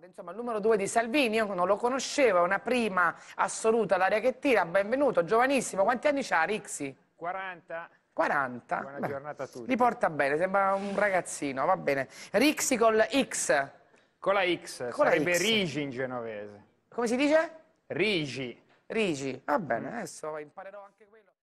Concordia, insomma il numero due di Salvini, io non lo conoscevo, è una prima assoluta, l'aria che tira, benvenuto, giovanissimo, quanti anni ha Rixi? 40. 40. Buona Beh, giornata a tutti. Li porta bene, sembra un ragazzino, va bene. Rixi con la X. Con la X, con sarebbe X. Rigi in genovese. Come si dice? Rigi. Rigi, va bene, mm. adesso imparerò anche quello.